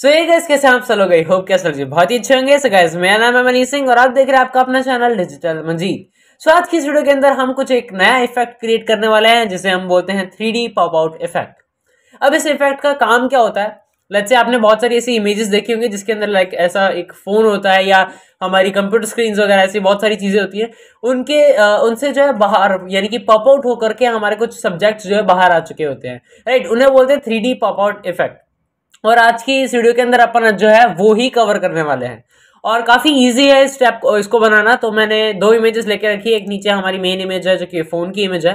सो ये गैस कैसे आप सलो गई होप कैसे जी बहुत ही अच्छे होंगे सो गैस मेरा नाम है मनीष सिंह और आप देख रहे हैं आपका अपना चैनल डिजिटल मंजीत सो आज की इस वीडियो के अंदर हम कुछ एक नया इफेक्ट क्रिएट करने वाले हैं जिसे हम बोलते हैं three D pop out effect अब इस इफेक्ट का काम क्या होता है लच्चे आपने बहुत सारी ऐसी इमेजेस देखी होंगी जिसके अंदर लाइक ऐसा एक फ़ोन होता है या हमारी कंप्यूटर स्क्रीन वगैरह ऐसी बहुत सारी चीज़ें होती है उनके आ, उनसे जो है बाहर यानी कि पॉप आउट होकर के हमारे कुछ सब्जेक्ट्स जो है बाहर आ चुके होते हैं राइट उन्हें बोलते हैं three D pop out effect और आज की इस वीडियो के अंदर अपन जो है वो ही कवर करने वाले हैं और काफ़ी इजी है इस स्टेप को इसको बनाना तो मैंने दो इमेजेस लेके रखी है एक नीचे हमारी मेन इमेज है जो कि फ़ोन की इमेज है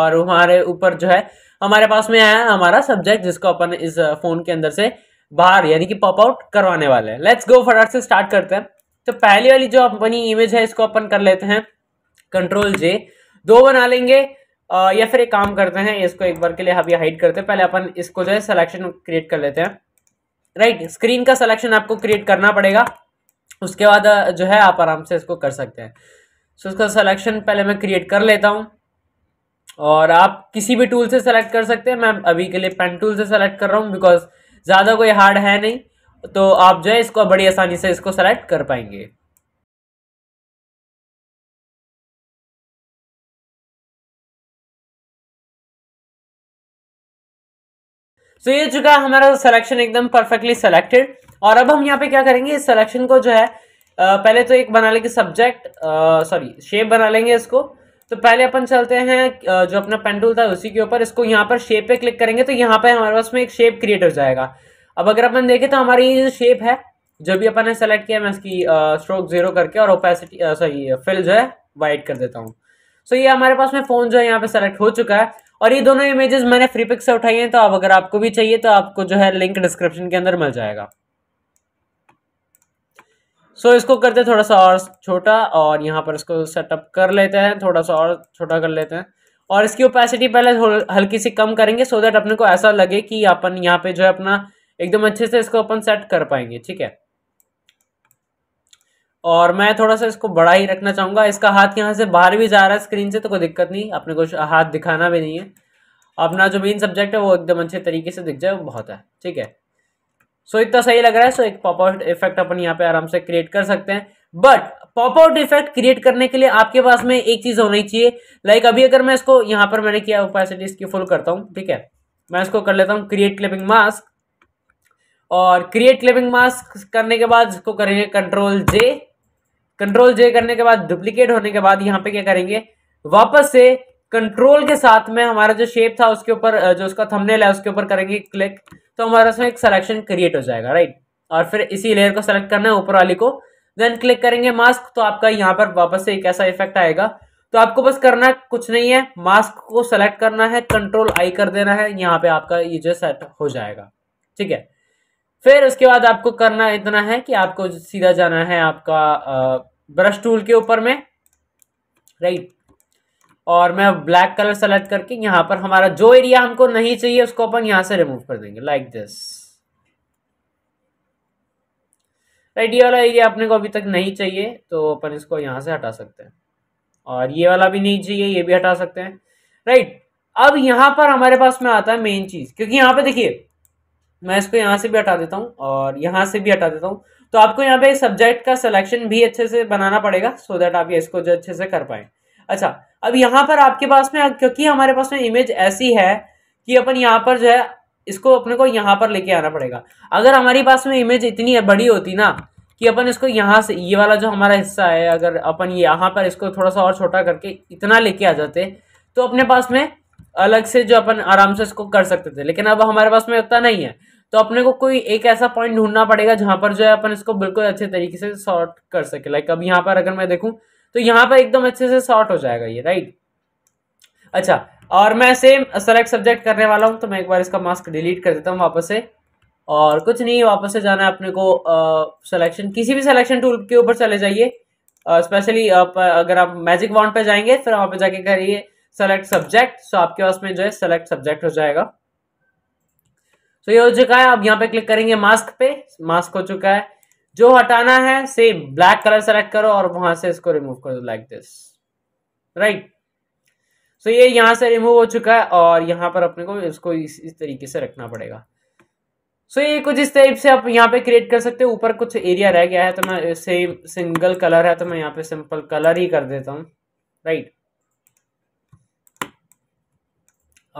और हमारे ऊपर जो है हमारे पास में है हमारा सब्जेक्ट जिसको अपन इस फ़ोन के अंदर से बाहर यानी कि पॉप आउट करवाने वाले हैं लेट्स गो फटाफट से स्टार्ट करते हैं तो पहली वाली जो अपनी इमेज है इसको अपन कर लेते हैं कंट्रोल जे दो बना लेंगे या फिर एक काम करते हैं इसको एक बार के लिए अभी हाइड करते हैं पहले अपन इसको जो है सिलेक्शन क्रिएट कर लेते हैं राइट right, स्क्रीन का सिलेक्शन आपको क्रिएट करना पड़ेगा उसके बाद जो है आप आराम से इसको कर सकते हैं सो so, उसका सिलेक्शन पहले मैं क्रिएट कर लेता हूँ और आप किसी भी टूल से सेलेक्ट कर सकते हैं मैं अभी के लिए पेन टूल से सेलेक्ट कर रहा हूँ बिकॉज ज़्यादा कोई हार्ड है नहीं तो आप जो है इसको बड़ी आसानी से इसको सेलेक्ट कर पाएंगे सो ये चुका हमारा सिलेक्शन एकदम परफेक्टली सिलेक्टेड और अब हम यहाँ पे क्या करेंगे इस सिलेक्शन को जो है पहले तो एक बना लेंगे सब्जेक्ट सॉरी शेप बना लेंगे इसको तो पहले अपन चलते हैं जो अपना पेंडुल था उसी के ऊपर इसको यहाँ पर शेप पे क्लिक करेंगे तो यहाँ पे हमारे पास में एक शेप क्रिएट हो जाएगा अब अगर अपन देखें तो हमारी ये जो शेप है जो भी अपन ने सेलेक्ट किया मैं इसकी स्ट्रोक जीरो करके और ओपेसिटी सॉरी फिल जो है वाइट कर देता हूँ सो ये हमारे पास में फ़ोन जो है यहाँ पे सेलेक्ट हो चुका है और ये दोनों इमेजेस मैंने फ्री पिक से उठाई हैं तो अब अगर आपको भी चाहिए तो आपको जो है लिंक डिस्क्रिप्शन के अंदर मिल जाएगा सो so, इसको करते थोड़ा सा और छोटा और यहाँ पर इसको सेटअप कर लेते हैं थोड़ा सा और छोटा कर लेते हैं और इसकी ओपेसिटी पहले हल्की सी कम करेंगे सो so दैट अपने को ऐसा लगे कि अपन यहाँ पे जो है अपना एकदम अच्छे से इसको अपन सेट कर पाएंगे ठीक है और मैं थोड़ा सा इसको बड़ा ही रखना चाहूँगा इसका हाथ यहाँ से बाहर भी जा रहा है स्क्रीन से तो कोई दिक्कत नहीं अपने को हाथ दिखाना भी नहीं है अपना जो मेन सब्जेक्ट है वो एकदम अच्छे तरीके से दिख जाए वो बहुत है ठीक है सो so, इतना सही लग रहा है सो so, एक आउट इफेक्ट अपन यहाँ पे आराम से क्रिएट कर सकते हैं but pop out effect create करने के लिए आपके पास में एक चीज होनी चाहिए लाइक like अभी अगर मैं इसको यहाँ पर मैंने किया ओपेसिटी इसकी फुल करता हूँ ठीक है मैं इसको कर लेता हूँ क्रिएट क्लिपिंग मास्क और क्रिएट क्लिपिंग मास्क करने के बाद इसको करेंगे कंट्रोल जे कंट्रोल जे करने के बाद डुप्लीकेट होने के बाद यहाँ पे क्या करेंगे वापस से कंट्रोल के साथ में हमारा जो शेप था उसके ऊपर जो उसका थंबनेल है उसके ऊपर करेंगे क्लिक तो हमारा उसमें एक सिलेक्शन क्रिएट हो जाएगा राइट और फिर इसी लेयर को सेलेक्ट करना है ऊपर वाली को देन क्लिक करेंगे मास्क तो आपका यहाँ पर वापस से एक ऐसा इफेक्ट आएगा तो आपको बस करना कुछ नहीं है मास्क को सेलेक्ट करना है कंट्रोल आई कर देना है यहाँ पे आपका ये जो सेट हो जाएगा ठीक है फिर उसके बाद आपको करना इतना है कि आपको सीधा जाना है आपका ब्रश टूल के ऊपर में राइट और मैं ब्लैक कलर सेलेक्ट करके यहाँ पर हमारा जो एरिया हमको नहीं चाहिए उसको अपन यहाँ से रिमूव कर देंगे लाइक दिस राइट ये वाला एरिया अपने को अभी तक नहीं चाहिए तो अपन इसको यहाँ से हटा सकते हैं और ये वाला भी नहीं चाहिए ये भी हटा सकते हैं राइट अब यहाँ पर हमारे पास में आता है मेन चीज़ क्योंकि यहाँ पे देखिए मैं इसको यहाँ से भी हटा देता हूँ और यहाँ से भी हटा देता हूँ तो आपको यहाँ पे सब्जेक्ट का सिलेक्शन भी अच्छे से बनाना पड़ेगा सो so आप ये इसको जो अच्छे से कर पाए अच्छा अब यहाँ पर आपके पास में क्योंकि हमारे पास में इमेज ऐसी है कि अपन यहाँ पर जो है इसको अपने को यहाँ पर लेके आना पड़ेगा अगर हमारे पास में इमेज इतनी बड़ी होती ना कि अपन इसको यहाँ से ये वाला जो हमारा हिस्सा है अगर अपन यहाँ पर इसको थोड़ा सा और छोटा करके इतना लेके आ जाते तो अपने पास में अलग से जो अपन आराम से इसको कर सकते थे लेकिन अब हमारे पास में उतना नहीं है तो अपने को कोई एक ऐसा पॉइंट ढूंढना पड़ेगा जहाँ पर जो है अपन इसको बिल्कुल अच्छे तरीके से सॉर्ट कर सके लाइक अब यहाँ पर अगर मैं देखूँ तो यहाँ पर एकदम अच्छे से सॉर्ट हो जाएगा ये राइट अच्छा और मैं सेम सेलेक्ट सब्जेक्ट करने वाला हूँ तो मैं एक बार इसका मास्क डिलीट कर देता हूँ वापस से और कुछ नहीं वापस से जाना है अपने को सिलेक्शन किसी भी सिलेक्शन टूल के ऊपर चले जाइए स्पेशली अगर आप मैजिक वॉन्ड पे जाएंगे फिर वहाँ पर जाके करिए सेलेक्ट सब्जेक्ट सो आपके पास में जो है सेलेक्ट सब्जेक्ट हो जाएगा सो ये हो चुका है अब यहाँ पे क्लिक करेंगे मास्क पे मास्क हो चुका है जो हटाना है सेम ब्लैक कलर सेलेक्ट करो और वहां से इसको रिमूव करो लाइक दिस राइट सो ये यहां से रिमूव हो चुका है और यहाँ पर अपने को इसको इस, इस तरीके से रखना पड़ेगा सो ये कुछ इस टाइप से आप यहाँ पे क्रिएट कर सकते हो ऊपर कुछ एरिया रह गया है तो मैं सेम सिंगल कलर है तो मैं यहाँ पे सिंपल कलर ही कर देता हूँ राइट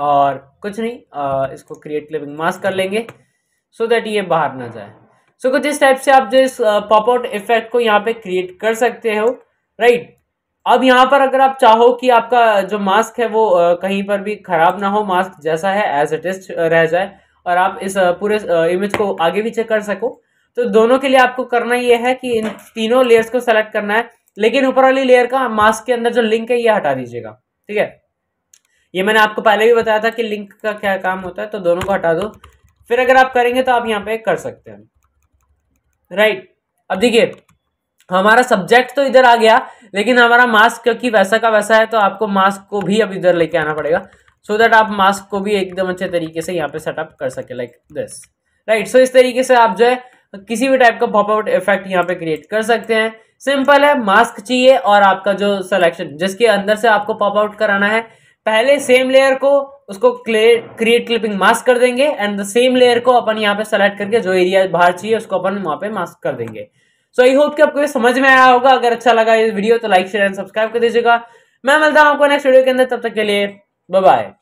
और कुछ नहीं आ, इसको क्रिएट क्लिपिंग मास्क कर लेंगे सो so दैट ये बाहर ना जाए सो so, कुछ इस टाइप से आप जो इस पॉप आउट इफेक्ट को यहाँ पे क्रिएट कर सकते हो राइट अब यहाँ पर अगर आप चाहो कि आपका जो मास्क है वो कहीं पर भी ख़राब ना हो मास्क जैसा है एज इट इज रह जाए और आप इस पूरे इमेज को आगे पीछे कर सको तो दोनों के लिए आपको करना ये है कि इन तीनों लेयर्स को सेलेक्ट करना है लेकिन ऊपर वाली लेयर का मास्क के अंदर जो लिंक है ये हटा दीजिएगा ठीक है ये मैंने आपको पहले भी बताया था कि लिंक का क्या काम होता है तो दोनों को हटा दो फिर अगर आप करेंगे तो आप यहाँ पे कर सकते हैं राइट अब देखिए हमारा सब्जेक्ट तो इधर आ गया लेकिन हमारा मास्क क्योंकि वैसा का वैसा है तो आपको मास्क को भी अब इधर लेके आना पड़ेगा सो so दैट आप मास्क को भी एकदम अच्छे तरीके से यहाँ पे सेटअप कर सके लाइक दिस राइट सो इस तरीके से आप जो है किसी भी टाइप का पॉप आउट इफेक्ट यहाँ पे क्रिएट कर सकते हैं सिंपल है मास्क चाहिए और आपका जो सिलेक्शन जिसके अंदर से आपको पॉप आउट कराना है पहले सेम लेयर को उसको क्रिएट क्लिपिंग मास्क कर देंगे एंड द सेम लेयर को अपन यहाँ पे सेलेक्ट करके जो एरिया बाहर चाहिए उसको अपन वहां पे मास्क कर देंगे सो आई होप कि आपको समझ में आया होगा अगर अच्छा लगा ये वीडियो तो लाइक शेयर एंड सब्सक्राइब कर दीजिएगा मैं मिलता हूं आपको नेक्स्ट वीडियो के अंदर तब तक के लिए बाय